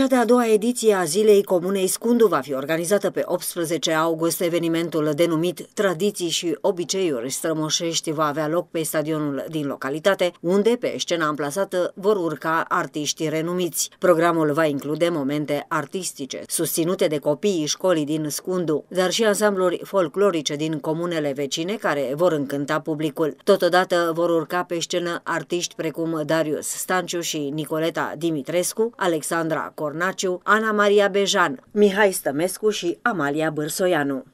Cea de-a doua ediție a Zilei Comunei Scundu va fi organizată pe 18 august. Evenimentul denumit Tradiții și obiceiuri strămoșești va avea loc pe stadionul din localitate, unde pe scena amplasată vor urca artiști renumiți. Programul va include momente artistice susținute de copiii școlii din Scundu, dar și ansambluri folclorice din comunele vecine care vor încânta publicul. Totodată vor urca pe scenă artiști precum Darius Stanciu și Nicoleta Dimitrescu, Alexandra Cor Cornaciu, Ana Maria Bejan, Mihai Stămescu și Amalia Bârsoianu.